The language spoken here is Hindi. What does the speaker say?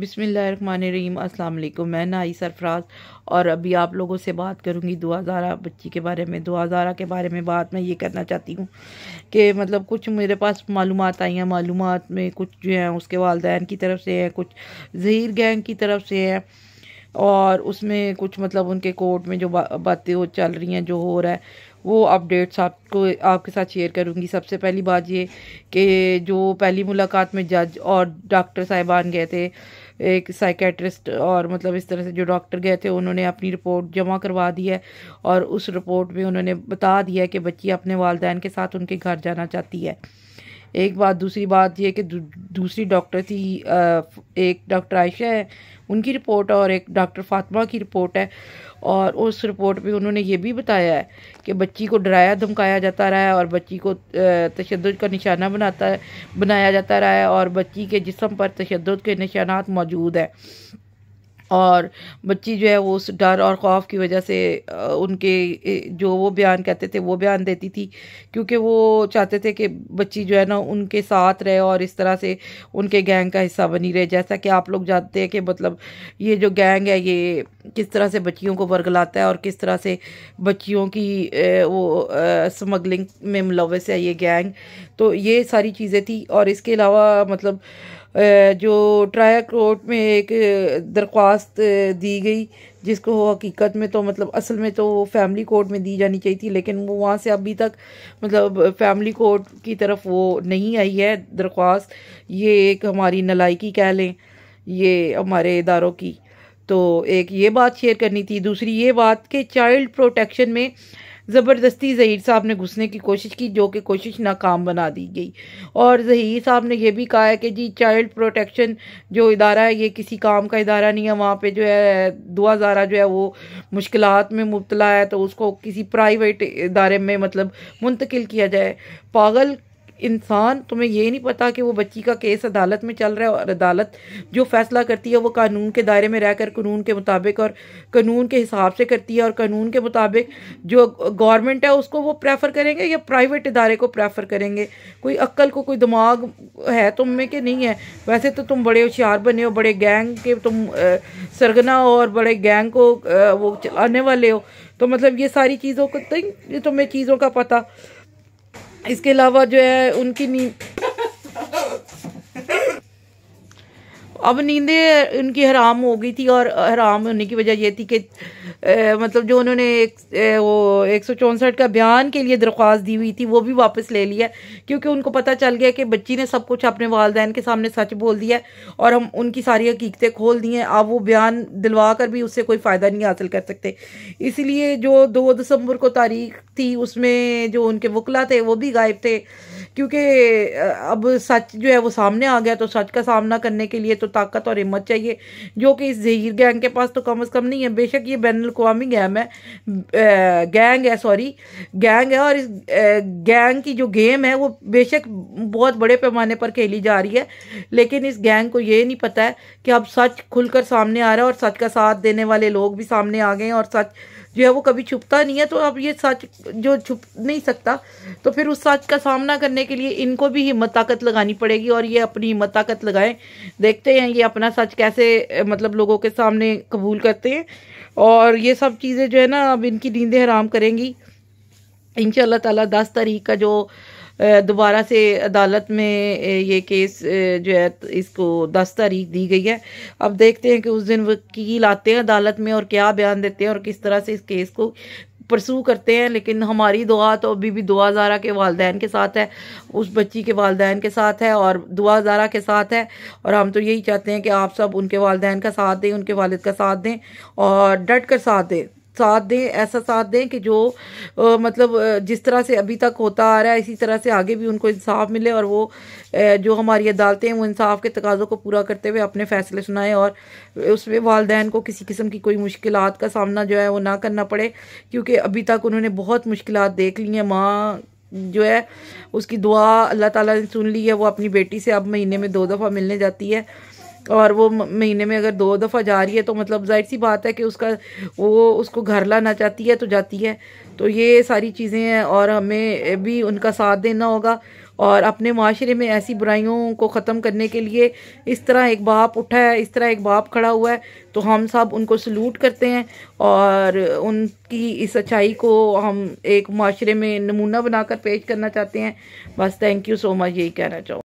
बिसमीम अल्लाम मैं नाई सरफराज और अभी आप लोगों से बात करूँगी दुआ ज़ारा बच्ची के बारे में दुआ ज़ारा के बारे में बात मैं ये करना चाहती हूँ कि मतलब कुछ मेरे पास मालूम आई हैं मालूम में कुछ जो हैं उसके वालदेन की तरफ से हैं कुछ जहीर गैंग की तरफ से हैं और उसमें कुछ मतलब उनके कोर्ट में जो बा, बातें वो चल रही हैं जो हो रहा है वो अपडेट्स आपको आपके साथ शेयर करूंगी सबसे पहली बात ये कि जो पहली मुलाकात में जज और डॉक्टर साहिबान गए थे एक साइकेट्रिस्ट और मतलब इस तरह से जो डॉक्टर गए थे उन्होंने अपनी रिपोर्ट जमा करवा दी है और उस रिपोर्ट में उन्होंने बता दिया है कि बच्ची अपने वालदेन के साथ उनके घर जाना चाहती है एक बात दूसरी बात यह कि दूसरी डॉक्टर थी एक डॉक्टर आयशा है उनकी रिपोर्ट और एक डॉक्टर फातिमा की रिपोर्ट है और उस रिपोर्ट में उन्होंने ये भी बताया है कि बच्ची को डराया धमकाया जाता रहा है और बच्ची को तशद का निशाना बनाता बनाया जाता रहा है और बच्ची के जिसम पर तशद के निशानात मौजूद हैं और बच्ची जो है वो उस डर और खौफ की वजह से उनके जो वो बयान कहते थे वो बयान देती थी क्योंकि वो चाहते थे कि बच्ची जो है ना उनके साथ रहे और इस तरह से उनके गैंग का हिस्सा बनी रहे जैसा कि आप लोग जानते हैं कि मतलब ये जो गैंग है ये किस तरह से बच्चियों को बरगलाता है और किस तरह से बच्चियों की वो स्मगलिंग में मुलवस है ये गैंग तो ये सारी चीज़ें थी और इसके अलावा मतलब जो ट्रायल कोर्ट में एक दरख्वास्त दी गई जिसको हकीकत में तो मतलब असल में तो फैमिली कोर्ट में दी जानी चाहिए थी लेकिन वो वहाँ से अभी तक मतलब फैमिली कोर्ट की तरफ वो नहीं आई है दरख्वास्त ये एक हमारी नलाइकी कह लें ये हमारे इदारों की तो एक ये बात शेयर करनी थी दूसरी ये बात कि चाइल्ड प्रोटेक्शन में ज़बरदस्ती जहीर साहब ने घुसने की कोशिश की जो कि कोशिश नाकाम बना दी गई और जहीर साहब ने यह भी कहा है कि जी चाइल्ड प्रोटेक्शन जो इदारा है ये किसी काम का इदारा नहीं है वहाँ पर जो है दुआ जारा जो है वो मुश्किल में मुबतला है तो उसको किसी प्राइवेट इदारे में मतलब मुंतकिल किया जाए पागल इंसान तुम्हें ये नहीं पता कि वो बच्ची का केस अदालत में चल रहा है और अदालत जो फैसला करती है वो कानून के दायरे में रहकर कानून के मुताबिक और कानून के हिसाब से करती है और कानून के मुताबिक जो गवर्नमेंट है उसको वो प्रेफर करेंगे या प्राइवेट इदारे को प्रेफर करेंगे कोई अक्ल को कोई दिमाग है तुम में कि नहीं है वैसे तो तुम बड़े होशियार बने हो बड़े गैंग के तुम सरगना हो और बड़े गैंग को वो चलाने वाले हो तो मतलब ये सारी चीज़ों को तो तुम्हें चीज़ों का पता इसके अलावा जो है उनकी नी अब नींदें उनकी हराम हो गई थी और हराम होने की वजह यह थी कि मतलब जो उन्होंने एक ए, वो एक सौ चौंसठ का बयान के लिए दरख्वास्त दी हुई थी वो भी वापस ले लिया क्योंकि उनको पता चल गया कि बच्ची ने सब कुछ अपने वालदेन के सामने सच बोल दिया और हम उनकी सारी हकीकतें खोल दी हैं अब वो बयान दिलवा कर भी उससे कोई फ़ायदा नहीं हासिल कर सकते इसलिए जो दो दिसंबर को तारीख थी उसमें जो उनके वकला थे वो भी गायब थे क्योंकि अब सच जो है वो सामने आ गया तो सच का सामना करने के लिए तो ताकत और हिम्मत चाहिए जो कि इस जहीर गैंग के पास तो कम अज़ कम नहीं है बेशक ये बैन अवी गैम है गैंग है सॉरी गैंग है और इस गैंग की जो गेम है वो बेशक बहुत बड़े पैमाने पर खेली जा रही है लेकिन इस गैंग को ये नहीं पता है कि अब सच खुलकर सामने आ रहा है और सच का साथ देने वाले लोग भी सामने आ गए हैं और सच जो है वो कभी छुपता नहीं है तो अब ये सच जो छुप नहीं सकता तो फिर उस सच का सामना करने के लिए इनको भी हिम्मत ताकत लगानी पड़ेगी और ये अपनी हिम्मत ताकत लगाएं देखते हैं ये अपना सच कैसे मतलब लोगों के सामने कबूल करते हैं और ये सब चीज़ें जो है ना अब इनकी नींदें हराम करेंगी इन ताला दस तारीख का जो दोबारा से अदालत में ये केस जो है इसको दस तारीख दी गई है अब देखते हैं कि उस दिन वकील आते हैं अदालत में और क्या बयान देते हैं और किस तरह से इस केस को प्रसू करते हैं लेकिन हमारी दुआ तो अभी भी दुआ ज़ारा के वालदेन के साथ है उस बच्ची के वालदेन के साथ है और दुआ ज़ारा के साथ है और हम तो यही चाहते हैं कि आप सब उनके वालदेन का साथ दें उनके वालद का साथ दें और डट कर साथ दें साथ दें ऐसा साथ दें कि जो आ, मतलब जिस तरह से अभी तक होता आ रहा है इसी तरह से आगे भी उनको इंसाफ मिले और वो जो हमारी अदालतें हैं वो इंसाफ के तकाज़ों को पूरा करते हुए अपने फ़ैसले सुनाएं और उसमें वालदेन को किसी किस्म की कोई मुश्किल का सामना जो है वो ना करना पड़े क्योंकि अभी तक उन्होंने बहुत मुश्किल देख ली हैं माँ जो है उसकी दुआ अल्लाह ताला ने सुन ली है वो अपनी बेटी से अब महीने में दो दफ़ा मिलने जाती है और वो महीने में अगर दो दफ़ा जा रही है तो मतलब जाहिर सी बात है कि उसका वो उसको घर लाना चाहती है तो जाती है तो ये सारी चीज़ें हैं और हमें भी उनका साथ देना होगा और अपने माशरे में ऐसी बुराइयों को ख़त्म करने के लिए इस तरह एक बाप उठा है इस तरह एक बाप खड़ा हुआ है तो हम सब उनको सलूट करते हैं और उनकी इस अच्छाई को हम एक माशरे में नमूना बनाकर पेश करना चाहते हैं बस थैंक यू सो मच यही कहना चाहूँगा